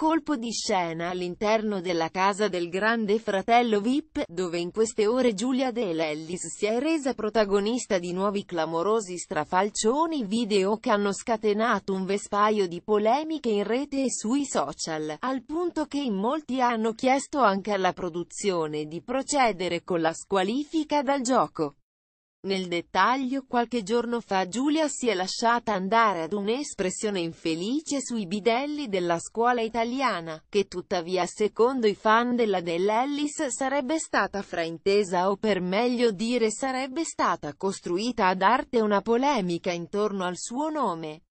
Colpo di scena all'interno della casa del grande fratello VIP, dove in queste ore Giulia De Lellis si è resa protagonista di nuovi clamorosi strafalcioni video che hanno scatenato un vespaio di polemiche in rete e sui social, al punto che in molti hanno chiesto anche alla produzione di procedere con la squalifica dal gioco. Nel dettaglio qualche giorno fa Giulia si è lasciata andare ad un'espressione infelice sui bidelli della scuola italiana, che tuttavia secondo i fan della dell'Ellis sarebbe stata fraintesa o per meglio dire sarebbe stata costruita ad arte una polemica intorno al suo nome.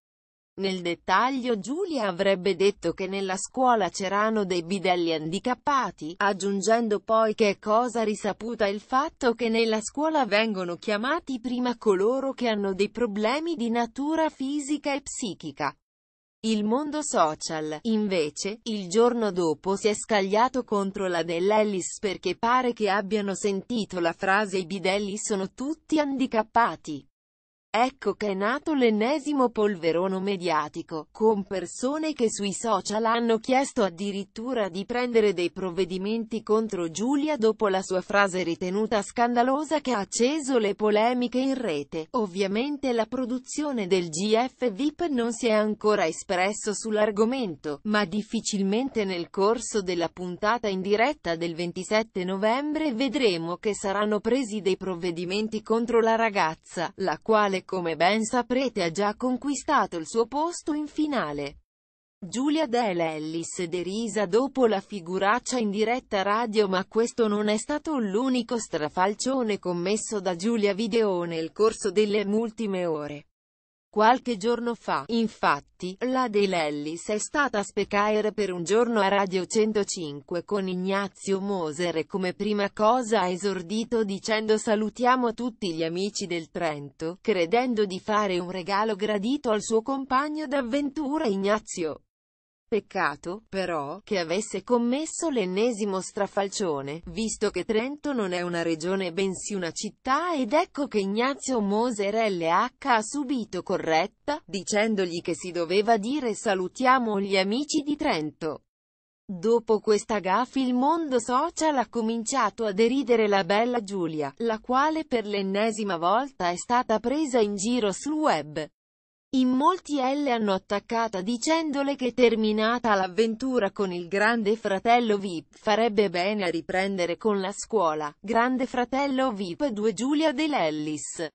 Nel dettaglio Giulia avrebbe detto che nella scuola c'erano dei bidelli handicappati, aggiungendo poi che è cosa risaputa il fatto che nella scuola vengono chiamati prima coloro che hanno dei problemi di natura fisica e psichica. Il mondo social, invece, il giorno dopo si è scagliato contro la dell'Ellis perché pare che abbiano sentito la frase i bidelli sono tutti handicappati. Ecco che è nato l'ennesimo polverone mediatico, con persone che sui social hanno chiesto addirittura di prendere dei provvedimenti contro Giulia dopo la sua frase ritenuta scandalosa che ha acceso le polemiche in rete. Ovviamente la produzione del GF VIP non si è ancora espresso sull'argomento, ma difficilmente nel corso della puntata in diretta del 27 novembre vedremo che saranno presi dei provvedimenti contro la ragazza, la quale come ben saprete ha già conquistato il suo posto in finale. Giulia Dale Ellis derisa dopo la figuraccia in diretta radio ma questo non è stato l'unico strafalcione commesso da Giulia Video nel corso delle ultime ore. Qualche giorno fa, infatti, la De Lellis è stata a Specaer per un giorno a Radio 105 con Ignazio Moser e come prima cosa ha esordito dicendo salutiamo tutti gli amici del Trento, credendo di fare un regalo gradito al suo compagno d'avventura Ignazio. Peccato, però, che avesse commesso l'ennesimo strafalcione, visto che Trento non è una regione bensì una città ed ecco che Ignazio Moser LH ha subito corretta, dicendogli che si doveva dire salutiamo gli amici di Trento. Dopo questa gaffa il mondo social ha cominciato a deridere la bella Giulia, la quale per l'ennesima volta è stata presa in giro sul web. In molti L hanno attaccata dicendole che terminata l'avventura con il grande fratello VIP farebbe bene a riprendere con la scuola, grande fratello VIP 2 Giulia De Lellis.